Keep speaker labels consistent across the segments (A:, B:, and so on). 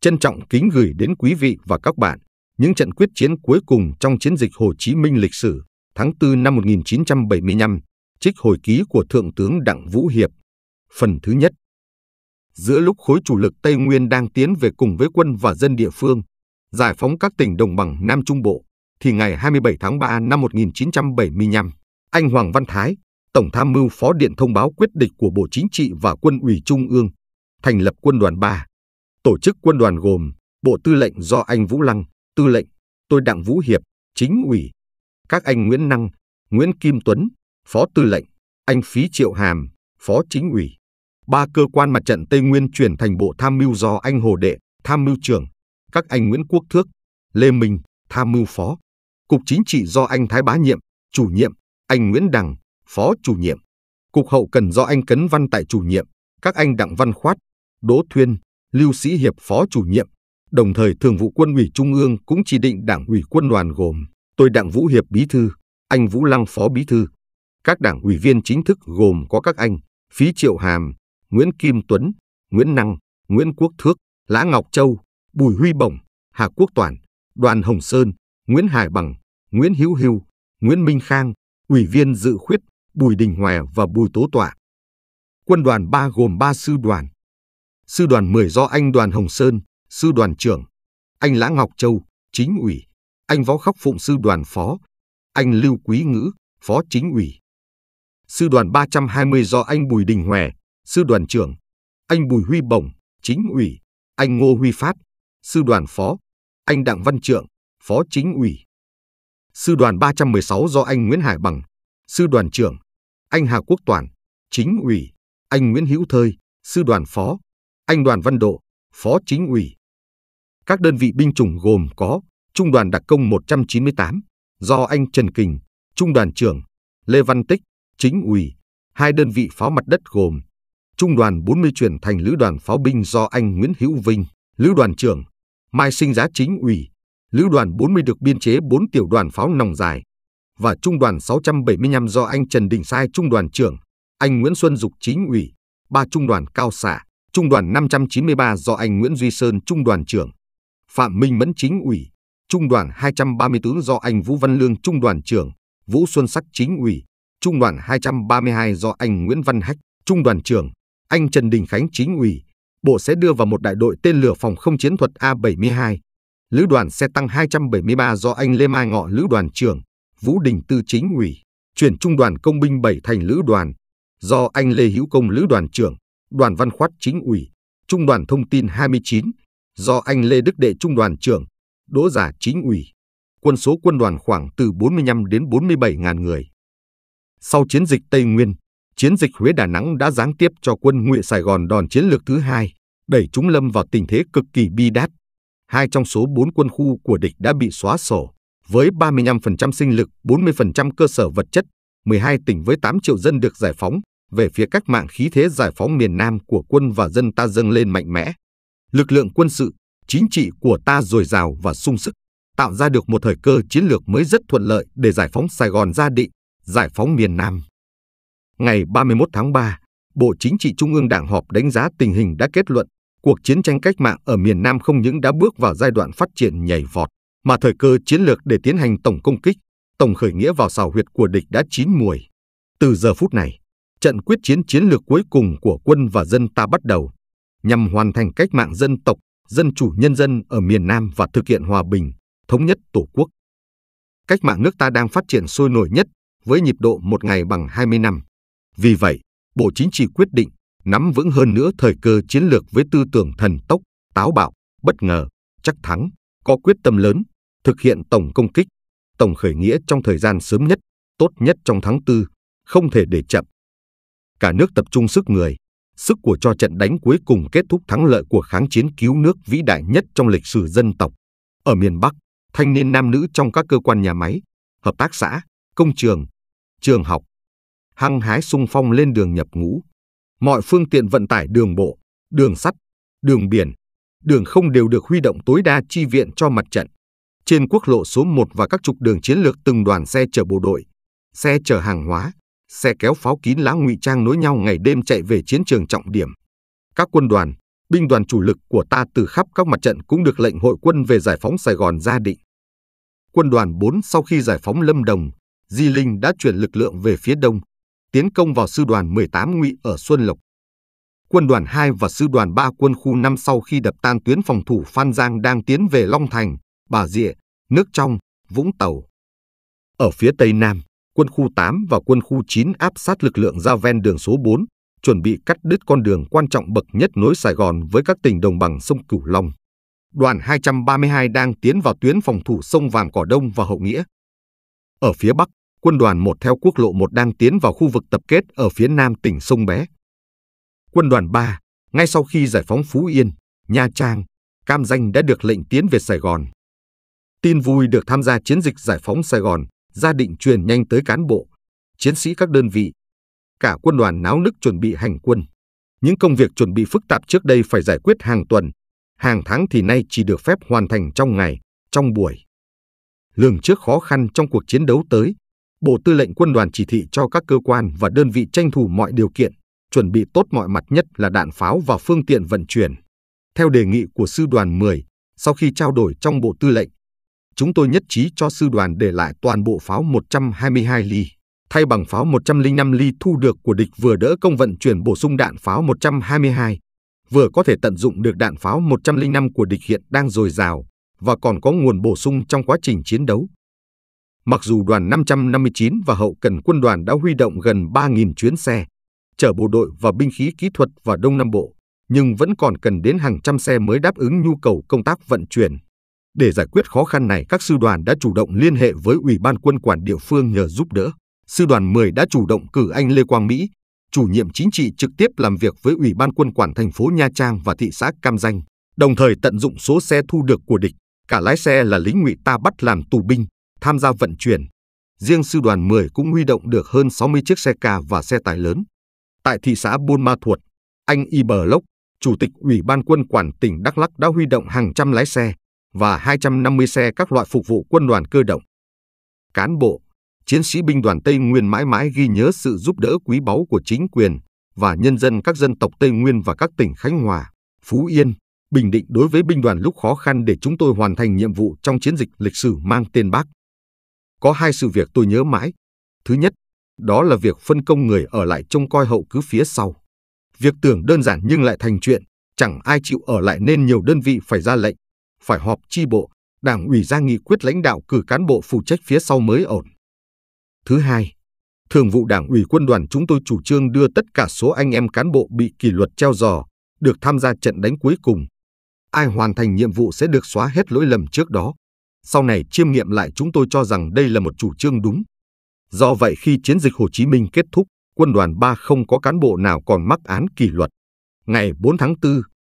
A: trân trọng kính gửi đến quý vị và các bạn những trận quyết chiến cuối cùng trong chiến dịch Hồ Chí Minh lịch sử tháng 4 năm 1975, trích hồi ký của Thượng tướng Đặng Vũ Hiệp. Phần thứ nhất Giữa lúc khối chủ lực Tây Nguyên đang tiến về cùng với quân và dân địa phương, giải phóng các tỉnh đồng bằng Nam Trung Bộ, thì ngày 27 tháng 3 năm 1975, anh Hoàng Văn Thái, Tổng tham mưu Phó Điện thông báo quyết định của Bộ Chính trị và Quân ủy Trung ương, thành lập quân đoàn 3, Tổ chức quân đoàn gồm Bộ Tư lệnh do anh Vũ Lăng, Tư lệnh, tôi Đặng Vũ Hiệp, Chính ủy, các anh Nguyễn Năng, Nguyễn Kim Tuấn, Phó Tư lệnh, anh Phí Triệu Hàm, Phó Chính ủy. Ba cơ quan mặt trận Tây Nguyên chuyển thành Bộ Tham mưu do anh Hồ Đệ, Tham mưu trưởng, các anh Nguyễn Quốc Thước, Lê Minh, Tham mưu phó. Cục Chính trị do anh Thái Bá Nhiệm, chủ nhiệm, anh Nguyễn Đằng, phó chủ nhiệm. Cục hậu cần do anh Cấn Văn tại chủ nhiệm, các anh Đặng Văn Khoát, Đỗ Thuyên, Lưu Sĩ Hiệp phó chủ nhiệm, đồng thời Thường vụ Quân ủy Trung ương cũng chỉ định Đảng ủy quân đoàn gồm tôi Đặng Vũ Hiệp bí thư, anh Vũ Lăng phó bí thư. Các đảng ủy viên chính thức gồm có các anh Phí Triệu Hàm, Nguyễn Kim Tuấn, Nguyễn Năng, Nguyễn Quốc Thước, Lã Ngọc Châu, Bùi Huy Bổng, Hà Quốc Toàn, Đoàn Hồng Sơn, Nguyễn Hải Bằng, Nguyễn Hữu Hưu, Nguyễn Minh Khang, ủy viên dự khuyết Bùi Đình Hòe và Bùi Tố Tọa. Quân đoàn 3 gồm 3 sư đoàn, sư đoàn 10 do anh Đoàn Hồng Sơn, sư đoàn trưởng, anh Lã Ngọc Châu, chính ủy, anh Võ Khắc Phụng sư đoàn phó, anh Lưu Quý Ngữ, phó chính ủy. Sư đoàn 320 do anh Bùi Đình Hòe, sư đoàn trưởng, anh Bùi Huy Bổng, chính ủy, anh Ngô Huy Phát, sư đoàn phó, anh Đặng Văn Trượng, phó chính ủy. Sư đoàn 316 do anh Nguyễn Hải Bằng, sư đoàn trưởng, anh Hà Quốc Toàn, chính ủy, anh Nguyễn Hữu Thơi, sư đoàn phó, anh Đoàn Văn Độ, Phó Chính ủy. Các đơn vị binh chủng gồm có Trung đoàn đặc công 198 do anh Trần Kình, Trung đoàn trưởng, Lê Văn Tích, Chính ủy, hai đơn vị pháo mặt đất gồm Trung đoàn 40 chuyển thành Lữ đoàn pháo binh do anh Nguyễn Hữu Vinh, Lữ đoàn trưởng, Mai Sinh Giá Chính ủy, Lữ đoàn 40 được biên chế 4 tiểu đoàn pháo nòng dài và Trung đoàn 675 do anh Trần Đình Sai Trung đoàn trưởng, anh Nguyễn Xuân Dục Chính ủy, ba trung đoàn cao xạ. Trung đoàn 593 do anh Nguyễn Duy Sơn Trung đoàn trưởng, Phạm Minh Mẫn Chính ủy, Trung đoàn 234 do anh Vũ Văn Lương Trung đoàn trưởng, Vũ Xuân Sắc Chính ủy, Trung đoàn 232 do anh Nguyễn Văn Hách Trung đoàn trưởng, anh Trần Đình Khánh Chính ủy, Bộ sẽ đưa vào một đại đội tên lửa phòng không chiến thuật A-72. Lữ đoàn xe tăng 273 do anh Lê Mai Ngọ Lữ đoàn trưởng, Vũ Đình Tư Chính ủy, chuyển Trung đoàn Công binh 7 thành Lữ đoàn, do anh Lê Hữu Công Lữ đoàn trưởng, Đoàn Văn Khoát chính ủy, Trung đoàn Thông tin 29, do anh Lê Đức Đệ Trung đoàn trưởng, Đỗ Giả chính ủy. Quân số quân đoàn khoảng từ 45 đến 47 ngàn người. Sau chiến dịch Tây Nguyên, chiến dịch Huế Đà Nẵng đã giáng tiếp cho quân Ngụy Sài Gòn đòn chiến lược thứ hai, đẩy chúng lâm vào tình thế cực kỳ bi đát. Hai trong số bốn quân khu của địch đã bị xóa sổ, với 35% sinh lực, 40% cơ sở vật chất, 12 tỉnh với 8 triệu dân được giải phóng, về phía cách mạng khí thế giải phóng miền Nam của quân và dân ta dâng lên mạnh mẽ. Lực lượng quân sự, chính trị của ta dồi dào và sung sức, tạo ra được một thời cơ chiến lược mới rất thuận lợi để giải phóng Sài Gòn ra định, giải phóng miền Nam. Ngày 31 tháng 3, Bộ Chính trị Trung ương Đảng họp đánh giá tình hình đã kết luận cuộc chiến tranh cách mạng ở miền Nam không những đã bước vào giai đoạn phát triển nhảy vọt, mà thời cơ chiến lược để tiến hành tổng công kích, tổng khởi nghĩa vào xào huyệt của địch đã chín muồi. Từ giờ phút này, trận quyết chiến chiến lược cuối cùng của quân và dân ta bắt đầu, nhằm hoàn thành cách mạng dân tộc, dân chủ nhân dân ở miền Nam và thực hiện hòa bình, thống nhất Tổ quốc. Cách mạng nước ta đang phát triển sôi nổi nhất với nhịp độ một ngày bằng 20 năm. Vì vậy, Bộ Chính trị quyết định nắm vững hơn nữa thời cơ chiến lược với tư tưởng thần tốc, táo bạo, bất ngờ, chắc thắng, có quyết tâm lớn, thực hiện tổng công kích, tổng khởi nghĩa trong thời gian sớm nhất, tốt nhất trong tháng 4, không thể để chậm, cả nước tập trung sức người, sức của cho trận đánh cuối cùng kết thúc thắng lợi của kháng chiến cứu nước vĩ đại nhất trong lịch sử dân tộc. Ở miền Bắc, thanh niên nam nữ trong các cơ quan nhà máy, hợp tác xã, công trường, trường học, hăng hái sung phong lên đường nhập ngũ. Mọi phương tiện vận tải đường bộ, đường sắt, đường biển, đường không đều được huy động tối đa chi viện cho mặt trận. Trên quốc lộ số 1 và các trục đường chiến lược từng đoàn xe chở bộ đội, xe chở hàng hóa, xe kéo pháo kín lá ngụy trang nối nhau ngày đêm chạy về chiến trường trọng điểm. Các quân đoàn, binh đoàn chủ lực của ta từ khắp các mặt trận cũng được lệnh hội quân về giải phóng Sài Gòn ra định. Quân đoàn 4 sau khi giải phóng Lâm Đồng, Di Linh đã chuyển lực lượng về phía đông, tiến công vào sư đoàn 18 ngụy ở Xuân Lộc. Quân đoàn 2 và sư đoàn 3 quân khu 5 sau khi đập tan tuyến phòng thủ Phan Giang đang tiến về Long Thành, Bà Rịa, nước trong, Vũng Tàu. Ở phía tây nam, quân khu 8 và quân khu 9 áp sát lực lượng ra ven đường số 4, chuẩn bị cắt đứt con đường quan trọng bậc nhất nối Sài Gòn với các tỉnh đồng bằng sông Cửu Long. Đoàn 232 đang tiến vào tuyến phòng thủ sông Vàm Cỏ Đông và Hậu Nghĩa. Ở phía Bắc, quân đoàn 1 theo quốc lộ 1 đang tiến vào khu vực tập kết ở phía nam tỉnh Sông Bé. Quân đoàn 3, ngay sau khi giải phóng Phú Yên, Nha Trang, Cam Danh đã được lệnh tiến về Sài Gòn. Tin vui được tham gia chiến dịch giải phóng Sài Gòn gia định truyền nhanh tới cán bộ, chiến sĩ các đơn vị. Cả quân đoàn náo nức chuẩn bị hành quân. Những công việc chuẩn bị phức tạp trước đây phải giải quyết hàng tuần, hàng tháng thì nay chỉ được phép hoàn thành trong ngày, trong buổi. Lường trước khó khăn trong cuộc chiến đấu tới, Bộ Tư lệnh Quân đoàn chỉ thị cho các cơ quan và đơn vị tranh thủ mọi điều kiện, chuẩn bị tốt mọi mặt nhất là đạn pháo và phương tiện vận chuyển. Theo đề nghị của Sư đoàn 10, sau khi trao đổi trong Bộ Tư lệnh, chúng tôi nhất trí cho sư đoàn để lại toàn bộ pháo 122 ly, thay bằng pháo 105 ly thu được của địch vừa đỡ công vận chuyển bổ sung đạn pháo 122, vừa có thể tận dụng được đạn pháo 105 của địch hiện đang dồi dào và còn có nguồn bổ sung trong quá trình chiến đấu. Mặc dù đoàn 559 và hậu cần quân đoàn đã huy động gần 3.000 chuyến xe, chở bộ đội và binh khí kỹ thuật vào Đông Nam Bộ, nhưng vẫn còn cần đến hàng trăm xe mới đáp ứng nhu cầu công tác vận chuyển. Để giải quyết khó khăn này, các sư đoàn đã chủ động liên hệ với Ủy ban quân quản địa phương nhờ giúp đỡ. Sư đoàn 10 đã chủ động cử anh Lê Quang Mỹ, chủ nhiệm chính trị trực tiếp làm việc với Ủy ban quân quản thành phố Nha Trang và thị xã Cam Danh, đồng thời tận dụng số xe thu được của địch. Cả lái xe là lính ngụy ta bắt làm tù binh, tham gia vận chuyển. Riêng sư đoàn 10 cũng huy động được hơn 60 chiếc xe ca và xe tải lớn. Tại thị xã Buôn Ma Thuột, anh Iber Chủ tịch Ủy ban quân quản tỉnh Đắk Lắk đã huy động hàng trăm lái xe, và 250 xe các loại phục vụ quân đoàn cơ động. Cán bộ, chiến sĩ binh đoàn Tây Nguyên mãi mãi ghi nhớ sự giúp đỡ quý báu của chính quyền và nhân dân các dân tộc Tây Nguyên và các tỉnh Khánh Hòa, Phú Yên, Bình Định đối với binh đoàn lúc khó khăn để chúng tôi hoàn thành nhiệm vụ trong chiến dịch lịch sử mang tên Bác. Có hai sự việc tôi nhớ mãi. Thứ nhất, đó là việc phân công người ở lại trông coi hậu cứ phía sau. Việc tưởng đơn giản nhưng lại thành chuyện, chẳng ai chịu ở lại nên nhiều đơn vị phải ra lệnh phải họp chi bộ, đảng ủy ra nghị quyết lãnh đạo cử cán bộ phụ trách phía sau mới ổn. Thứ hai, Thường vụ Đảng ủy quân đoàn chúng tôi chủ trương đưa tất cả số anh em cán bộ bị kỷ luật treo giò được tham gia trận đánh cuối cùng. Ai hoàn thành nhiệm vụ sẽ được xóa hết lỗi lầm trước đó. Sau này chiêm nghiệm lại chúng tôi cho rằng đây là một chủ trương đúng. Do vậy khi chiến dịch Hồ Chí Minh kết thúc, quân đoàn 3 không có cán bộ nào còn mắc án kỷ luật. Ngày 4 tháng 4,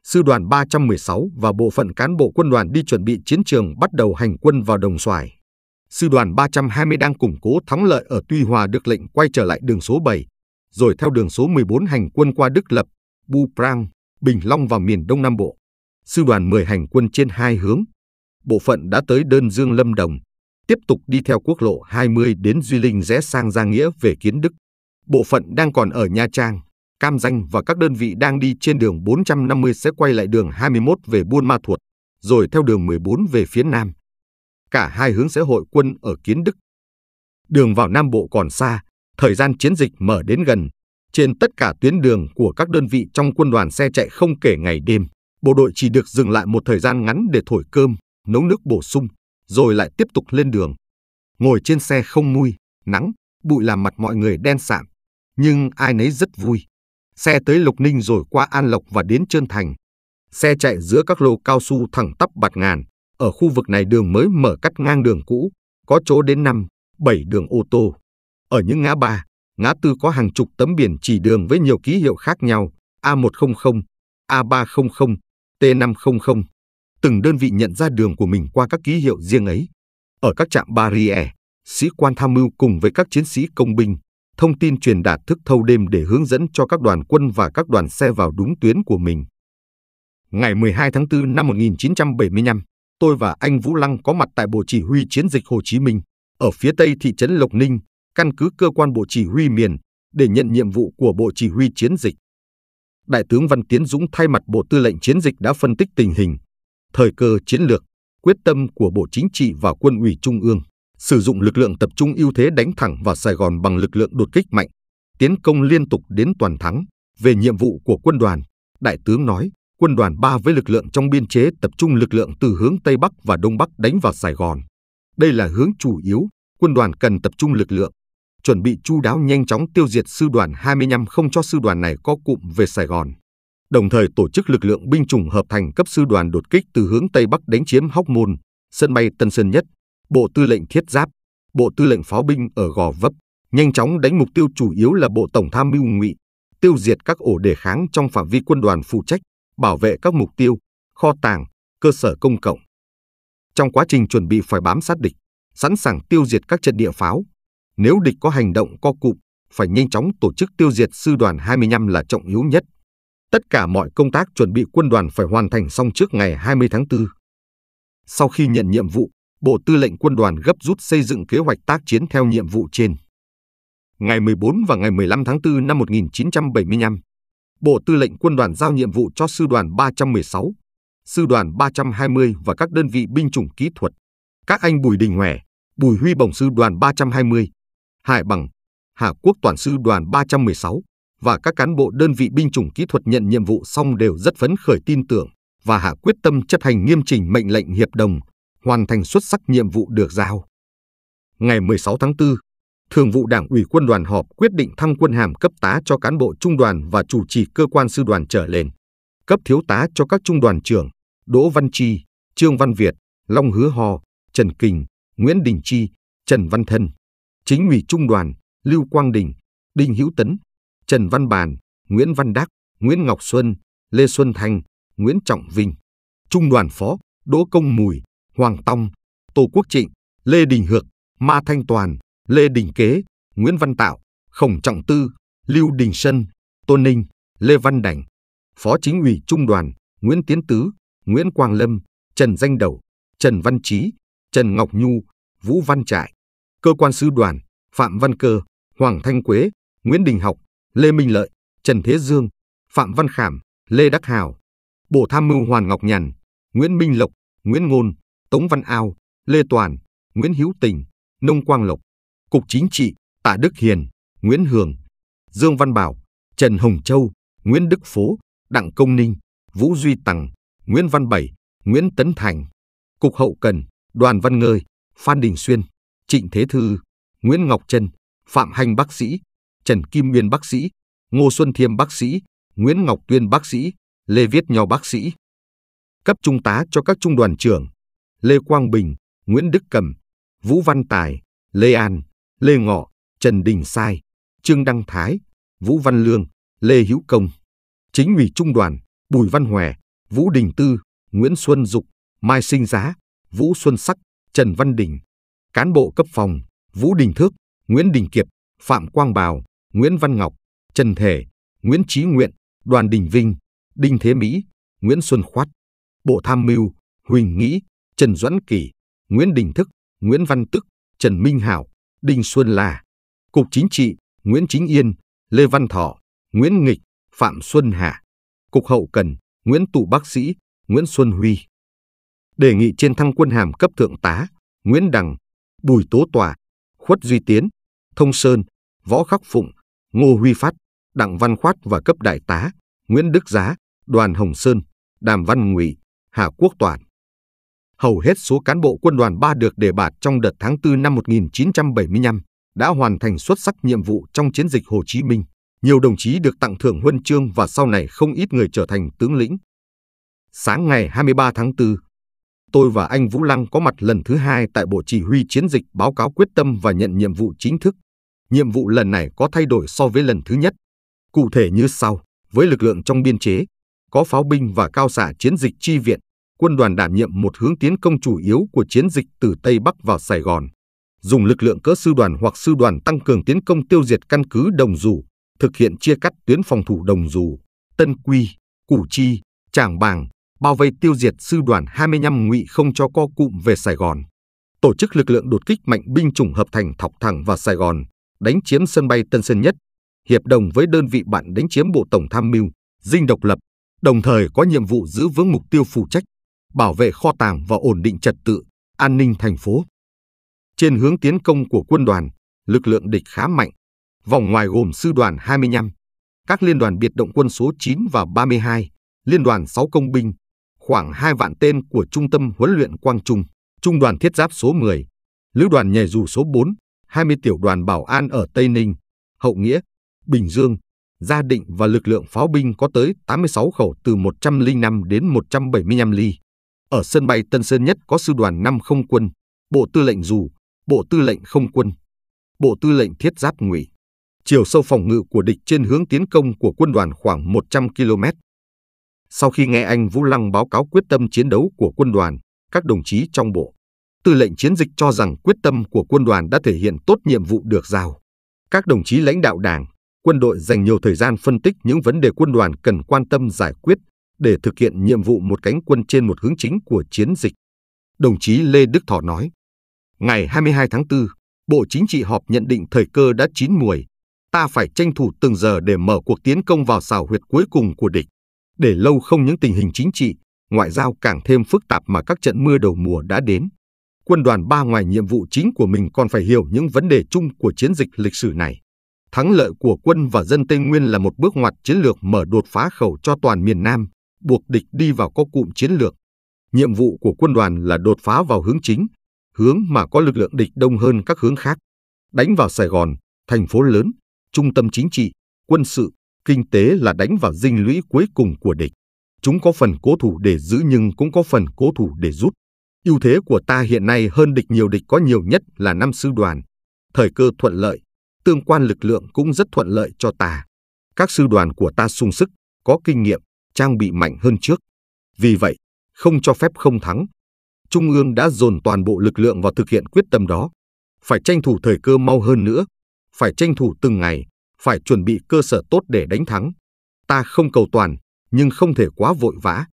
A: sư đoàn 316 và bộ phận cán bộ quân đoàn đi chuẩn bị chiến trường bắt đầu hành quân vào Đồng Xoài. Sư đoàn 320 đang củng cố thắng lợi ở Tuy Hòa được lệnh quay trở lại đường số 7, rồi theo đường số 14 hành quân qua Đức Lập, Bu Prang, Bình Long vào miền Đông Nam Bộ. Sư đoàn 10 hành quân trên hai hướng. Bộ phận đã tới Đơn Dương Lâm Đồng, tiếp tục đi theo quốc lộ 20 đến Duy Linh rẽ sang Giang Nghĩa về Kiến Đức. Bộ phận đang còn ở Nha Trang. Cam Danh và các đơn vị đang đi trên đường 450 sẽ quay lại đường 21 về Buôn Ma Thuột, rồi theo đường 14 về phía Nam. Cả hai hướng sẽ hội quân ở Kiến Đức. Đường vào Nam Bộ còn xa, thời gian chiến dịch mở đến gần. Trên tất cả tuyến đường của các đơn vị trong quân đoàn xe chạy không kể ngày đêm, bộ đội chỉ được dừng lại một thời gian ngắn để thổi cơm, nấu nước bổ sung, rồi lại tiếp tục lên đường. Ngồi trên xe không mui, nắng, bụi làm mặt mọi người đen sạm, nhưng ai nấy rất vui xe tới Lục Ninh rồi qua An Lộc và đến Trơn Thành. Xe chạy giữa các lô cao su thẳng tắp bạt ngàn, ở khu vực này đường mới mở cắt ngang đường cũ, có chỗ đến 5, 7 đường ô tô. Ở những ngã ba, ngã tư có hàng chục tấm biển chỉ đường với nhiều ký hiệu khác nhau, A100, A300, T500. Từng đơn vị nhận ra đường của mình qua các ký hiệu riêng ấy. Ở các trạm barrier, sĩ quan tham mưu cùng với các chiến sĩ công binh thông tin truyền đạt thức thâu đêm để hướng dẫn cho các đoàn quân và các đoàn xe vào đúng tuyến của mình. Ngày 12 tháng 4 năm 1975, tôi và anh Vũ Lăng có mặt tại Bộ Chỉ huy Chiến dịch Hồ Chí Minh, ở phía tây thị trấn Lộc Ninh, căn cứ cơ quan Bộ Chỉ huy miền, để nhận nhiệm vụ của Bộ Chỉ huy Chiến dịch. Đại tướng Văn Tiến Dũng thay mặt Bộ Tư lệnh Chiến dịch đã phân tích tình hình, thời cơ chiến lược, quyết tâm của Bộ Chính trị và Quân ủy Trung ương sử dụng lực lượng tập trung ưu thế đánh thẳng vào Sài Gòn bằng lực lượng đột kích mạnh, tiến công liên tục đến toàn thắng. Về nhiệm vụ của quân đoàn, Đại tướng nói, quân đoàn 3 với lực lượng trong biên chế tập trung lực lượng từ hướng Tây Bắc và Đông Bắc đánh vào Sài Gòn. Đây là hướng chủ yếu, quân đoàn cần tập trung lực lượng, chuẩn bị chu đáo nhanh chóng tiêu diệt sư đoàn 25 không cho sư đoàn này có cụm về Sài Gòn. Đồng thời tổ chức lực lượng binh chủng hợp thành cấp sư đoàn đột kích từ hướng Tây Bắc đánh chiếm Hóc Môn, sân bay Tân Sơn Nhất, Bộ Tư lệnh Thiết Giáp, Bộ Tư lệnh Pháo binh ở Gò Vấp nhanh chóng đánh mục tiêu chủ yếu là Bộ Tổng tham mưu Ngụy, tiêu diệt các ổ đề kháng trong phạm vi quân đoàn phụ trách, bảo vệ các mục tiêu, kho tàng, cơ sở công cộng. Trong quá trình chuẩn bị phải bám sát địch, sẵn sàng tiêu diệt các trận địa pháo. Nếu địch có hành động co cụm, phải nhanh chóng tổ chức tiêu diệt sư đoàn 25 là trọng yếu nhất. Tất cả mọi công tác chuẩn bị quân đoàn phải hoàn thành xong trước ngày 20 tháng 4. Sau khi nhận nhiệm vụ, Bộ Tư lệnh Quân đoàn gấp rút xây dựng kế hoạch tác chiến theo nhiệm vụ trên. Ngày 14 và ngày 15 tháng 4 năm 1975, Bộ Tư lệnh Quân đoàn giao nhiệm vụ cho Sư đoàn 316, Sư đoàn 320 và các đơn vị binh chủng kỹ thuật. Các anh Bùi Đình Hòe, Bùi Huy Bổng Sư đoàn 320, Hải Bằng, Hà Quốc Toàn Sư đoàn 316 và các cán bộ đơn vị binh chủng kỹ thuật nhận nhiệm vụ xong đều rất phấn khởi tin tưởng và hạ quyết tâm chấp hành nghiêm trình mệnh lệnh hiệp đồng hoàn thành xuất sắc nhiệm vụ được giao. Ngày 16 tháng 4, Thường vụ Đảng ủy quân đoàn họp quyết định thăng quân hàm cấp tá cho cán bộ trung đoàn và chủ trì cơ quan sư đoàn trở lên, cấp thiếu tá cho các trung đoàn trưởng Đỗ Văn Chi, Trương Văn Việt, Long Hứa Hò, Trần Kình, Nguyễn Đình Chi, Trần Văn Thân, chính ủy trung đoàn Lưu Quang Đình, Đinh Hữu Tấn, Trần Văn Bàn, Nguyễn Văn Đắc, Nguyễn Ngọc Xuân, Lê Xuân Thanh, Nguyễn Trọng Vinh, trung đoàn phó Đỗ Công Mùi, Hoàng Tông, Tô Quốc Trịnh, Lê Đình Hược, Ma Thanh Toàn, Lê Đình Kế, Nguyễn Văn Tạo, Khổng Trọng Tư, Lưu Đình Sân, Tôn Ninh, Lê Văn Đảnh, Phó Chính ủy Trung đoàn, Nguyễn Tiến Tứ, Nguyễn Quang Lâm, Trần Danh Đầu, Trần Văn Chí, Trần Ngọc Nhu, Vũ Văn Trại, Cơ quan Sư đoàn, Phạm Văn Cơ, Hoàng Thanh Quế, Nguyễn Đình Học, Lê Minh Lợi, Trần Thế Dương, Phạm Văn Khảm, Lê Đắc Hào, Bộ Tham mưu Hoàn Ngọc Nhàn, Nguyễn Minh Lộc, Nguyễn Ngôn, Tống Văn Ao, Lê Toàn, Nguyễn Hữu Tình, Nông Quang Lộc, Cục Chính trị, Tạ Đức Hiền, Nguyễn Hường, Dương Văn Bảo, Trần Hồng Châu, Nguyễn Đức Phố, Đặng Công Ninh, Vũ Duy Tằng, Nguyễn Văn Bảy, Nguyễn Tấn Thành, Cục Hậu Cần, Đoàn Văn Ngơi, Phan Đình Xuyên, Trịnh Thế Thư, Nguyễn Ngọc Trân, Phạm Hành Bác sĩ, Trần Kim Nguyên Bác sĩ, Ngô Xuân Thiêm Bác sĩ, Nguyễn Ngọc Tuyên Bác sĩ, Lê Viết Nho Bác sĩ. Cấp trung tá cho các trung đoàn trưởng, Lê Quang Bình, Nguyễn Đức Cầm, Vũ Văn Tài, Lê An, Lê Ngọ, Trần Đình Sai, Trương Đăng Thái, Vũ Văn Lương, Lê Hữu Công, Chính ủy Trung đoàn, Bùi Văn Hòe, Vũ Đình Tư, Nguyễn Xuân Dục, Mai Sinh Giá, Vũ Xuân Sắc, Trần Văn Đình, cán bộ cấp phòng, Vũ Đình Thước, Nguyễn Đình Kiệt, Phạm Quang Bảo, Nguyễn Văn Ngọc, Trần Thể, Nguyễn Chí Nguyện, Đoàn Đình Vinh, Đinh Thế Mỹ, Nguyễn Xuân Khoát, Bộ Tham mưu, Huỳnh Nghĩ, Trần Doãn Kỳ, Nguyễn Đình Thức, Nguyễn Văn Tức, Trần Minh Hảo, Đinh Xuân Là, Cục Chính trị, Nguyễn Chính Yên, Lê Văn Thọ, Nguyễn Nghịch, Phạm Xuân Hà, Cục Hậu Cần, Nguyễn Tụ Bác Sĩ, Nguyễn Xuân Huy. Đề nghị trên thăng quân hàm cấp thượng tá, Nguyễn Đằng, Bùi Tố Tòa, Khuất Duy Tiến, Thông Sơn, Võ Khắc Phụng, Ngô Huy Phát, Đặng Văn Khoát và cấp đại tá, Nguyễn Đức Giá, Đoàn Hồng Sơn, Đàm Văn Ngụy, Hà Quốc Toàn hầu hết số cán bộ quân đoàn 3 được đề bạt trong đợt tháng 4 năm 1975 đã hoàn thành xuất sắc nhiệm vụ trong chiến dịch Hồ Chí Minh. Nhiều đồng chí được tặng thưởng huân chương và sau này không ít người trở thành tướng lĩnh. Sáng ngày 23 tháng 4, tôi và anh Vũ Lăng có mặt lần thứ hai tại Bộ Chỉ huy Chiến dịch báo cáo quyết tâm và nhận nhiệm vụ chính thức. Nhiệm vụ lần này có thay đổi so với lần thứ nhất. Cụ thể như sau, với lực lượng trong biên chế, có pháo binh và cao xạ chiến dịch chi viện, quân đoàn đảm nhiệm một hướng tiến công chủ yếu của chiến dịch từ Tây Bắc vào Sài Gòn, dùng lực lượng cỡ sư đoàn hoặc sư đoàn tăng cường tiến công tiêu diệt căn cứ Đồng Dù, thực hiện chia cắt tuyến phòng thủ Đồng Dù, Tân Quy, Củ Chi, Tràng Bàng, bao vây tiêu diệt sư đoàn 25 ngụy không cho co cụm về Sài Gòn. Tổ chức lực lượng đột kích mạnh binh chủng hợp thành thọc thẳng vào Sài Gòn, đánh chiếm sân bay Tân Sơn Nhất, hiệp đồng với đơn vị bạn đánh chiếm Bộ Tổng Tham mưu, dinh độc lập, đồng thời có nhiệm vụ giữ vững mục tiêu phụ trách bảo vệ kho tàng và ổn định trật tự, an ninh thành phố. Trên hướng tiến công của quân đoàn, lực lượng địch khá mạnh. Vòng ngoài gồm sư đoàn 25, các liên đoàn biệt động quân số 9 và 32, liên đoàn 6 công binh, khoảng 2 vạn tên của Trung tâm huấn luyện Quang Trung, Trung đoàn thiết giáp số 10, Lữ đoàn nhảy dù số 4, 20 tiểu đoàn bảo an ở Tây Ninh, Hậu Nghĩa, Bình Dương, Gia Định và lực lượng pháo binh có tới 86 khẩu từ 105 đến 175 ly. Ở sân bay Tân Sơn Nhất có sư đoàn 5 không quân, Bộ Tư lệnh Dù, Bộ Tư lệnh Không quân, Bộ Tư lệnh Thiết Giáp Ngụy. Chiều sâu phòng ngự của địch trên hướng tiến công của quân đoàn khoảng 100 km. Sau khi nghe anh Vũ Lăng báo cáo quyết tâm chiến đấu của quân đoàn, các đồng chí trong bộ, tư lệnh chiến dịch cho rằng quyết tâm của quân đoàn đã thể hiện tốt nhiệm vụ được giao. Các đồng chí lãnh đạo đảng, quân đội dành nhiều thời gian phân tích những vấn đề quân đoàn cần quan tâm giải quyết để thực hiện nhiệm vụ một cánh quân trên một hướng chính của chiến dịch. Đồng chí Lê Đức Thọ nói, ngày 22 tháng 4, Bộ Chính trị họp nhận định thời cơ đã chín muồi, ta phải tranh thủ từng giờ để mở cuộc tiến công vào xào huyệt cuối cùng của địch, để lâu không những tình hình chính trị, ngoại giao càng thêm phức tạp mà các trận mưa đầu mùa đã đến. Quân đoàn ba ngoài nhiệm vụ chính của mình còn phải hiểu những vấn đề chung của chiến dịch lịch sử này. Thắng lợi của quân và dân Tây Nguyên là một bước ngoặt chiến lược mở đột phá khẩu cho toàn miền Nam, buộc địch đi vào có cụm chiến lược. Nhiệm vụ của quân đoàn là đột phá vào hướng chính, hướng mà có lực lượng địch đông hơn các hướng khác, đánh vào Sài Gòn, thành phố lớn, trung tâm chính trị, quân sự, kinh tế là đánh vào dinh lũy cuối cùng của địch. Chúng có phần cố thủ để giữ nhưng cũng có phần cố thủ để rút. Ưu thế của ta hiện nay hơn địch nhiều địch có nhiều nhất là năm sư đoàn. Thời cơ thuận lợi, tương quan lực lượng cũng rất thuận lợi cho ta. Các sư đoàn của ta sung sức, có kinh nghiệm, trang bị mạnh hơn trước. Vì vậy, không cho phép không thắng. Trung ương đã dồn toàn bộ lực lượng vào thực hiện quyết tâm đó. Phải tranh thủ thời cơ mau hơn nữa, phải tranh thủ từng ngày, phải chuẩn bị cơ sở tốt để đánh thắng. Ta không cầu toàn, nhưng không thể quá vội vã.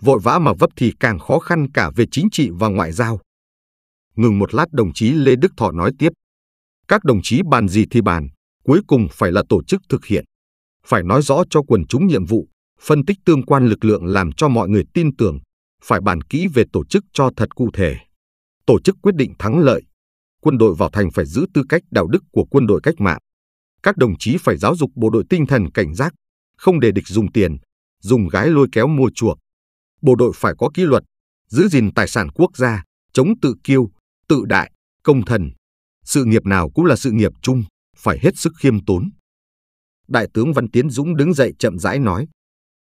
A: Vội vã mà vấp thì càng khó khăn cả về chính trị và ngoại giao. Ngừng một lát đồng chí Lê Đức Thọ nói tiếp. Các đồng chí bàn gì thì bàn, cuối cùng phải là tổ chức thực hiện. Phải nói rõ cho quần chúng nhiệm vụ, phân tích tương quan lực lượng làm cho mọi người tin tưởng, phải bàn kỹ về tổ chức cho thật cụ thể. Tổ chức quyết định thắng lợi. Quân đội vào thành phải giữ tư cách đạo đức của quân đội cách mạng. Các đồng chí phải giáo dục bộ đội tinh thần cảnh giác, không để địch dùng tiền, dùng gái lôi kéo mua chuộc. Bộ đội phải có kỷ luật, giữ gìn tài sản quốc gia, chống tự kiêu, tự đại, công thần. Sự nghiệp nào cũng là sự nghiệp chung, phải hết sức khiêm tốn. Đại tướng Văn Tiến Dũng đứng dậy chậm rãi nói,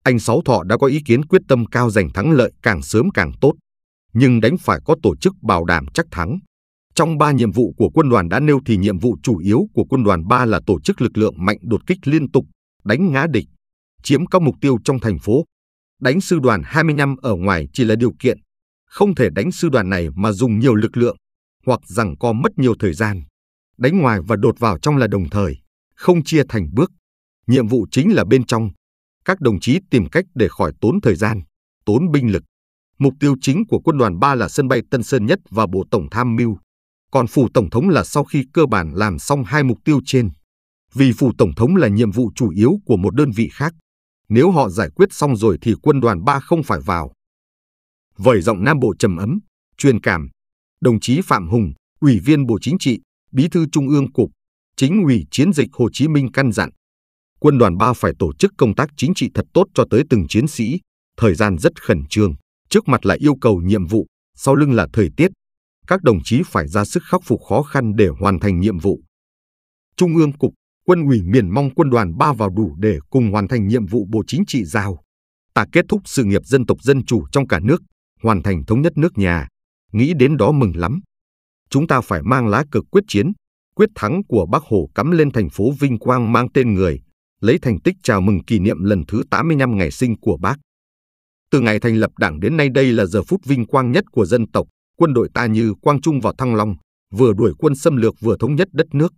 A: anh Sáu Thọ đã có ý kiến quyết tâm cao giành thắng lợi càng sớm càng tốt, nhưng đánh phải có tổ chức bảo đảm chắc thắng. Trong ba nhiệm vụ của quân đoàn đã nêu thì nhiệm vụ chủ yếu của quân đoàn 3 là tổ chức lực lượng mạnh đột kích liên tục, đánh ngã địch, chiếm các mục tiêu trong thành phố. Đánh sư đoàn 25 ở ngoài chỉ là điều kiện, không thể đánh sư đoàn này mà dùng nhiều lực lượng hoặc rằng co mất nhiều thời gian. Đánh ngoài và đột vào trong là đồng thời, không chia thành bước. Nhiệm vụ chính là bên trong, các đồng chí tìm cách để khỏi tốn thời gian, tốn binh lực. Mục tiêu chính của quân đoàn 3 là sân bay Tân Sơn Nhất và Bộ Tổng Tham mưu. Còn phủ Tổng thống là sau khi cơ bản làm xong hai mục tiêu trên. Vì phủ Tổng thống là nhiệm vụ chủ yếu của một đơn vị khác. Nếu họ giải quyết xong rồi thì quân đoàn 3 không phải vào. Vời giọng Nam Bộ trầm ấm, truyền cảm. Đồng chí Phạm Hùng, Ủy viên Bộ Chính trị, Bí thư Trung ương Cục, Chính ủy Chiến dịch Hồ Chí Minh căn dặn quân đoàn 3 phải tổ chức công tác chính trị thật tốt cho tới từng chiến sĩ, thời gian rất khẩn trương, trước mặt là yêu cầu nhiệm vụ, sau lưng là thời tiết. Các đồng chí phải ra sức khắc phục khó khăn để hoàn thành nhiệm vụ. Trung ương Cục, quân ủy miền mong quân đoàn 3 vào đủ để cùng hoàn thành nhiệm vụ Bộ Chính trị giao. Ta kết thúc sự nghiệp dân tộc dân chủ trong cả nước, hoàn thành thống nhất nước nhà. Nghĩ đến đó mừng lắm. Chúng ta phải mang lá cờ quyết chiến, quyết thắng của Bác Hồ cắm lên thành phố Vinh Quang mang tên người, lấy thành tích chào mừng kỷ niệm lần thứ 85 ngày sinh của bác. Từ ngày thành lập đảng đến nay đây là giờ phút vinh quang nhất của dân tộc, quân đội ta như quang trung vào thăng long, vừa đuổi quân xâm lược vừa thống nhất đất nước.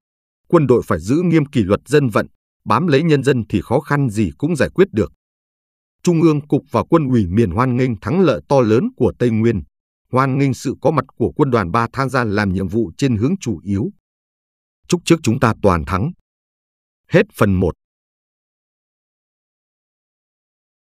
A: Quân đội phải giữ nghiêm kỷ luật dân vận, bám lấy nhân dân thì khó khăn gì cũng giải quyết được. Trung ương cục và quân ủy miền hoan nghênh thắng lợi to lớn của Tây Nguyên, hoan nghênh sự có mặt của quân đoàn 3 tham gia làm nhiệm vụ trên hướng chủ yếu. Chúc trước chúng ta toàn thắng. Hết phần 1.